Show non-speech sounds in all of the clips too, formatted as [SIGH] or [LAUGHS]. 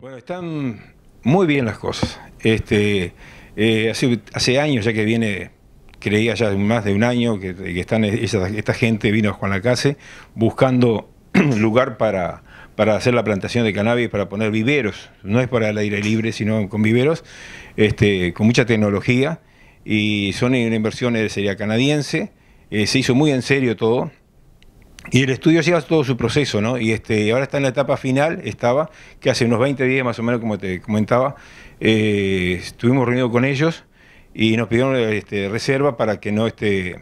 Bueno, están muy bien las cosas. Este, eh, hace, años ya que viene, creía ya más de un año, que, están esta gente vino a Juan Lacase buscando [CLEARS THROAT] lugar para, hacer la plantación de cannabis, para poner viveros. No es para el aire libre, sino con viveros, este, con mucha tecnología. Y son inversiones de serie canadiense. Eh, se hizo muy en serio todo y el estudio lleva todo su proceso, ¿no? Y este, ahora está en la etapa final, estaba, que hace unos 20 días más o menos, como te comentaba, eh, estuvimos reunidos con ellos y nos pidieron este, reserva para que no este,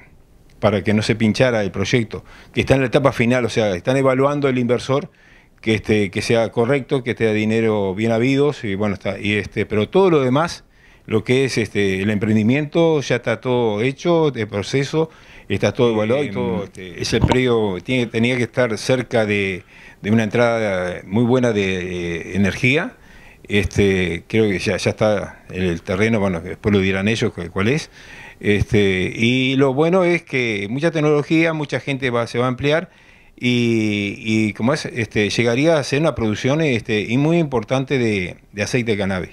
para que no se pinchara el proyecto, que está en la etapa final, o sea, están evaluando el inversor que este, que sea correcto, que esté dinero bien habido, y bueno está, y este, pero todo lo demás lo que es este, el emprendimiento, ya está todo hecho, el proceso está todo evaluado y todo, este, ese predio tenía que estar cerca de, una entrada muy buena de, eh, energía. Este, creo que ya, ya está el terreno, bueno, después lo dirán ellos cuál es. Este, y lo bueno es que mucha tecnología, mucha gente va, se va a ampliar y, como es, este, llegaría a ser una producción este, y muy importante de aceite de cannabis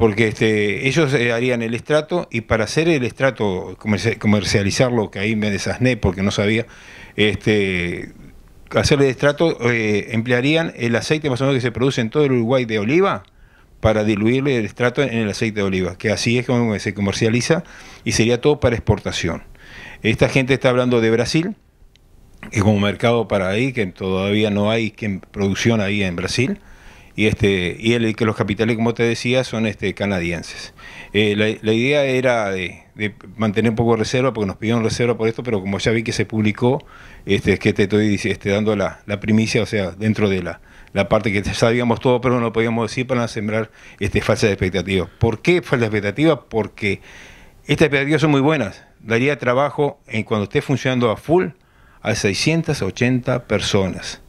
porque este, ellos eh, harían el estrato y para hacer el estrato, comercializarlo, que ahí me desasné porque no sabía, este, hacer el estrato eh, emplearían el aceite más o menos que se produce en todo el Uruguay de oliva para diluirle el estrato en el aceite de oliva, que así es como se comercializa y sería todo para exportación. Esta gente está hablando de Brasil, que es como mercado para ahí, que todavía no hay producción ahí en Brasil y este y el, que los capitales como te decía son este canadienses eh, la, idea era de, mantener un poco de reserva porque nos pidieron reserva por esto pero como ya vi que se publicó este es que te estoy este, dando la, primicia o sea dentro de la parte que sabíamos todo pero no lo podíamos decir para sembrar este falsas expectativas ¿por qué falsas expectativas? porque estas expectativas son muy buenas daría trabajo en eh, cuando esté funcionando a full a 680 personas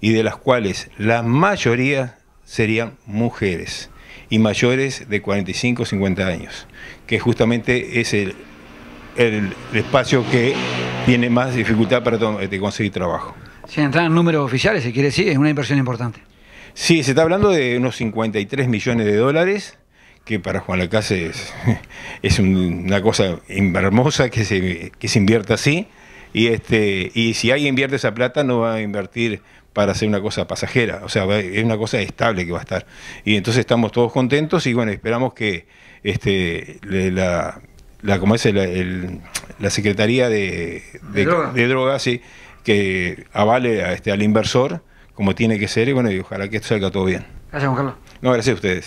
y de las cuales la mayoría serían mujeres y mayores de 45 o 50 años, que justamente es el, espacio que tiene más dificultad para este, conseguir trabajo. Si entran números oficiales, se quiere decir, es una inversión importante. Sí, se está hablando de unos 53 millones de dólares, que para Juan Lacase es, [LAUGHS] es una cosa hermosa que se, que se invierta así. Y, este, y si alguien invierte esa plata, no va a invertir para hacer una cosa pasajera, o sea, es una cosa estable que va a estar. Y entonces estamos todos contentos y bueno, esperamos que este, la, la, como es la Secretaría de, Drogas, que avale a este, al inversor como tiene que ser y bueno, y ojalá que esto salga todo bien. Gracias, Juan Carlos. No, gracias a ustedes.